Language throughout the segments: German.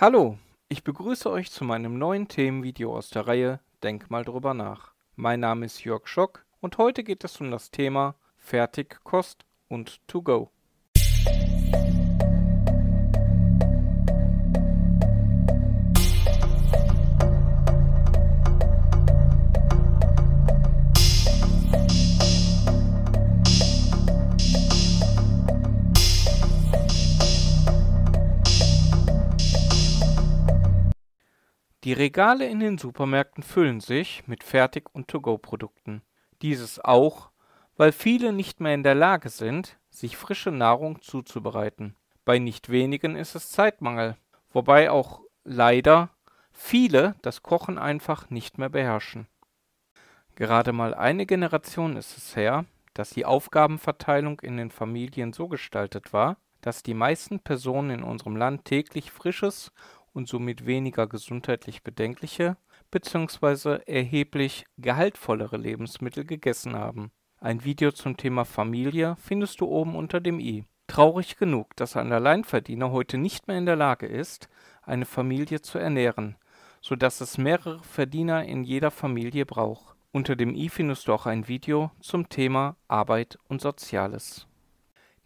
Hallo, ich begrüße euch zu meinem neuen Themenvideo aus der Reihe Denk mal drüber nach. Mein Name ist Jörg Schock und heute geht es um das Thema Fertigkost und To-Go. Die Regale in den Supermärkten füllen sich mit Fertig- und To-go-Produkten. Dieses auch, weil viele nicht mehr in der Lage sind, sich frische Nahrung zuzubereiten. Bei nicht wenigen ist es Zeitmangel, wobei auch leider viele das Kochen einfach nicht mehr beherrschen. Gerade mal eine Generation ist es her, dass die Aufgabenverteilung in den Familien so gestaltet war, dass die meisten Personen in unserem Land täglich frisches und somit weniger gesundheitlich bedenkliche bzw. erheblich gehaltvollere Lebensmittel gegessen haben. Ein Video zum Thema Familie findest du oben unter dem i. Traurig genug, dass ein Alleinverdiener heute nicht mehr in der Lage ist, eine Familie zu ernähren, so dass es mehrere Verdiener in jeder Familie braucht. Unter dem i findest du auch ein Video zum Thema Arbeit und Soziales.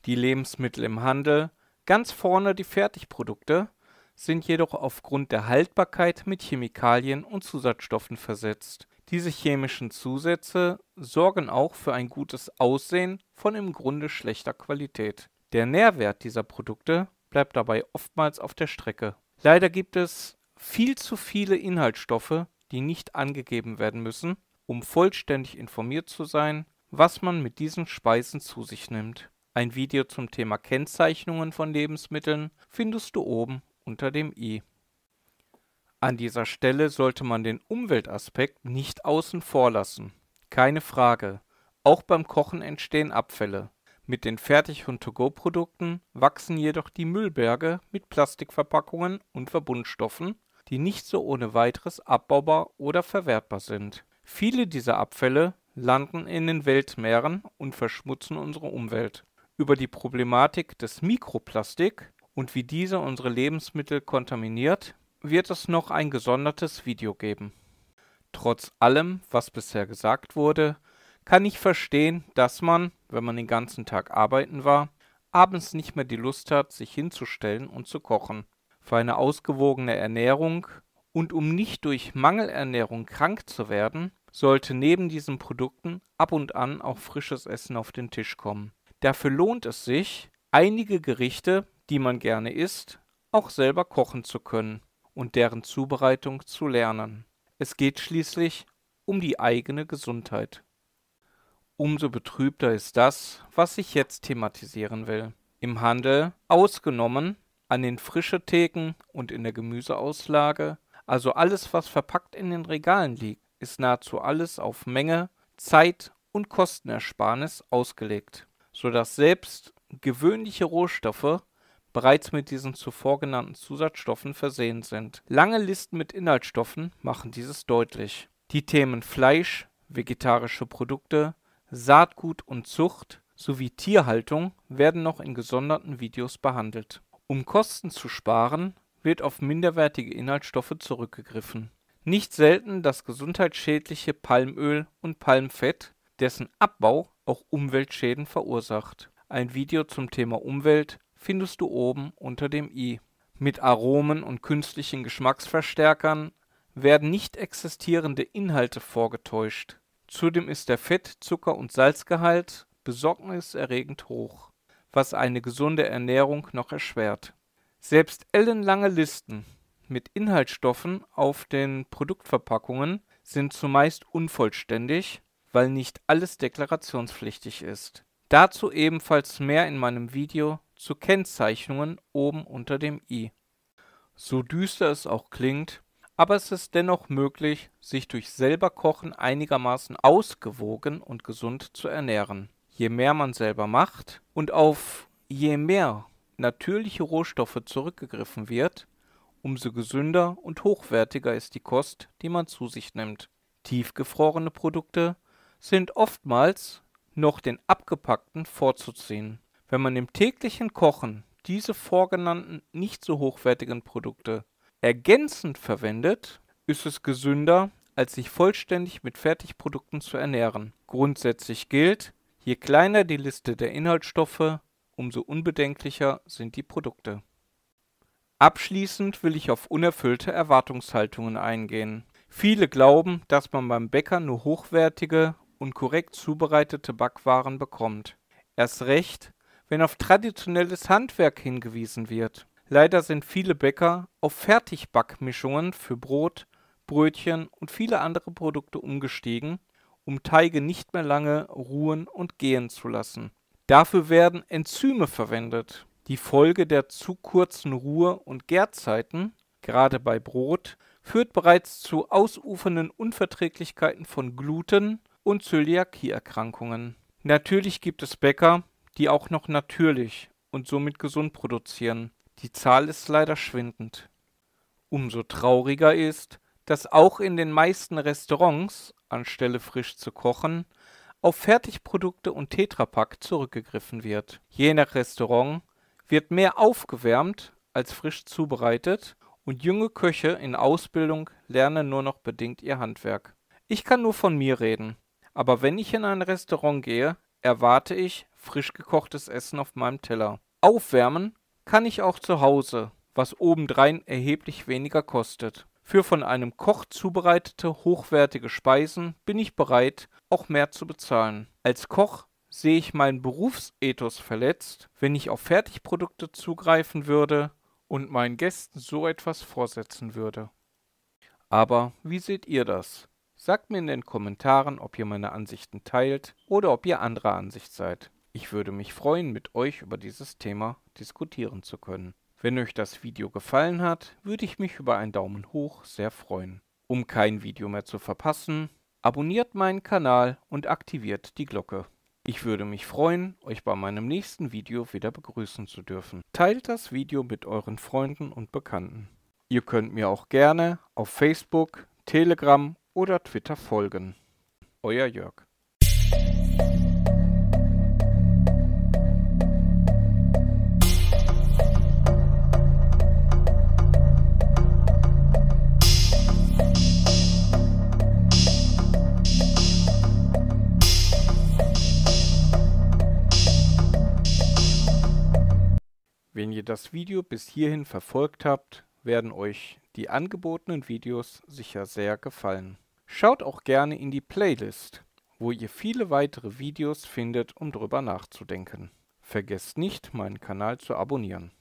Die Lebensmittel im Handel, ganz vorne die Fertigprodukte, sind jedoch aufgrund der Haltbarkeit mit Chemikalien und Zusatzstoffen versetzt. Diese chemischen Zusätze sorgen auch für ein gutes Aussehen von im Grunde schlechter Qualität. Der Nährwert dieser Produkte bleibt dabei oftmals auf der Strecke. Leider gibt es viel zu viele Inhaltsstoffe, die nicht angegeben werden müssen, um vollständig informiert zu sein, was man mit diesen Speisen zu sich nimmt. Ein Video zum Thema Kennzeichnungen von Lebensmitteln findest du oben unter dem i. E. An dieser Stelle sollte man den Umweltaspekt nicht außen vor lassen. Keine Frage. Auch beim Kochen entstehen Abfälle. Mit den Fertig- und To-Go-Produkten wachsen jedoch die Müllberge mit Plastikverpackungen und Verbundstoffen, die nicht so ohne weiteres abbaubar oder verwertbar sind. Viele dieser Abfälle landen in den Weltmeeren und verschmutzen unsere Umwelt. Über die Problematik des Mikroplastik und wie diese unsere Lebensmittel kontaminiert, wird es noch ein gesondertes Video geben. Trotz allem, was bisher gesagt wurde, kann ich verstehen, dass man, wenn man den ganzen Tag arbeiten war, abends nicht mehr die Lust hat, sich hinzustellen und zu kochen. Für eine ausgewogene Ernährung und um nicht durch Mangelernährung krank zu werden, sollte neben diesen Produkten ab und an auch frisches Essen auf den Tisch kommen. Dafür lohnt es sich, einige Gerichte die man gerne isst, auch selber kochen zu können und deren Zubereitung zu lernen. Es geht schließlich um die eigene Gesundheit. Umso betrübter ist das, was ich jetzt thematisieren will. Im Handel, ausgenommen, an den Frischetheken und in der Gemüseauslage, also alles, was verpackt in den Regalen liegt, ist nahezu alles auf Menge, Zeit und Kostenersparnis ausgelegt, sodass selbst gewöhnliche Rohstoffe bereits mit diesen zuvor genannten Zusatzstoffen versehen sind. Lange Listen mit Inhaltsstoffen machen dieses deutlich. Die Themen Fleisch, vegetarische Produkte, Saatgut und Zucht sowie Tierhaltung werden noch in gesonderten Videos behandelt. Um Kosten zu sparen, wird auf minderwertige Inhaltsstoffe zurückgegriffen. Nicht selten das gesundheitsschädliche Palmöl und Palmfett, dessen Abbau auch Umweltschäden verursacht. Ein Video zum Thema Umwelt findest du oben unter dem i. Mit Aromen und künstlichen Geschmacksverstärkern werden nicht existierende Inhalte vorgetäuscht. Zudem ist der Fett-, Zucker- und Salzgehalt besorgniserregend hoch, was eine gesunde Ernährung noch erschwert. Selbst ellenlange Listen mit Inhaltsstoffen auf den Produktverpackungen sind zumeist unvollständig, weil nicht alles deklarationspflichtig ist. Dazu ebenfalls mehr in meinem Video zu Kennzeichnungen oben unter dem i. So düster es auch klingt, aber es ist dennoch möglich, sich durch selber Kochen einigermaßen ausgewogen und gesund zu ernähren. Je mehr man selber macht und auf je mehr natürliche Rohstoffe zurückgegriffen wird, umso gesünder und hochwertiger ist die Kost, die man zu sich nimmt. Tiefgefrorene Produkte sind oftmals noch den abgepackten vorzuziehen. Wenn man im täglichen Kochen diese vorgenannten nicht so hochwertigen Produkte ergänzend verwendet, ist es gesünder, als sich vollständig mit Fertigprodukten zu ernähren. Grundsätzlich gilt, je kleiner die Liste der Inhaltsstoffe, umso unbedenklicher sind die Produkte. Abschließend will ich auf unerfüllte Erwartungshaltungen eingehen. Viele glauben, dass man beim Bäcker nur hochwertige und korrekt zubereitete Backwaren bekommt. Erst recht, wenn auf traditionelles Handwerk hingewiesen wird. Leider sind viele Bäcker auf Fertigbackmischungen für Brot, Brötchen und viele andere Produkte umgestiegen, um Teige nicht mehr lange ruhen und gehen zu lassen. Dafür werden Enzyme verwendet. Die Folge der zu kurzen Ruhe- und Gärzeiten, gerade bei Brot, führt bereits zu ausufernden Unverträglichkeiten von Gluten, und Zöliakieerkrankungen. Natürlich gibt es Bäcker, die auch noch natürlich und somit gesund produzieren. Die Zahl ist leider schwindend. Umso trauriger ist, dass auch in den meisten Restaurants, anstelle frisch zu kochen, auf Fertigprodukte und Tetrapack zurückgegriffen wird. Je nach Restaurant wird mehr aufgewärmt als frisch zubereitet und junge Köche in Ausbildung lernen nur noch bedingt ihr Handwerk. Ich kann nur von mir reden. Aber wenn ich in ein Restaurant gehe, erwarte ich frisch gekochtes Essen auf meinem Teller. Aufwärmen kann ich auch zu Hause, was obendrein erheblich weniger kostet. Für von einem Koch zubereitete, hochwertige Speisen bin ich bereit, auch mehr zu bezahlen. Als Koch sehe ich meinen Berufsethos verletzt, wenn ich auf Fertigprodukte zugreifen würde und meinen Gästen so etwas vorsetzen würde. Aber wie seht ihr das? Sagt mir in den Kommentaren, ob ihr meine Ansichten teilt oder ob ihr anderer Ansicht seid. Ich würde mich freuen, mit euch über dieses Thema diskutieren zu können. Wenn euch das Video gefallen hat, würde ich mich über einen Daumen hoch sehr freuen. Um kein Video mehr zu verpassen, abonniert meinen Kanal und aktiviert die Glocke. Ich würde mich freuen, euch bei meinem nächsten Video wieder begrüßen zu dürfen. Teilt das Video mit euren Freunden und Bekannten. Ihr könnt mir auch gerne auf Facebook, Telegram oder Twitter folgen. Euer Jörg. Wenn ihr das Video bis hierhin verfolgt habt, werden euch die angebotenen Videos sicher sehr gefallen. Schaut auch gerne in die Playlist, wo ihr viele weitere Videos findet, um drüber nachzudenken. Vergesst nicht, meinen Kanal zu abonnieren.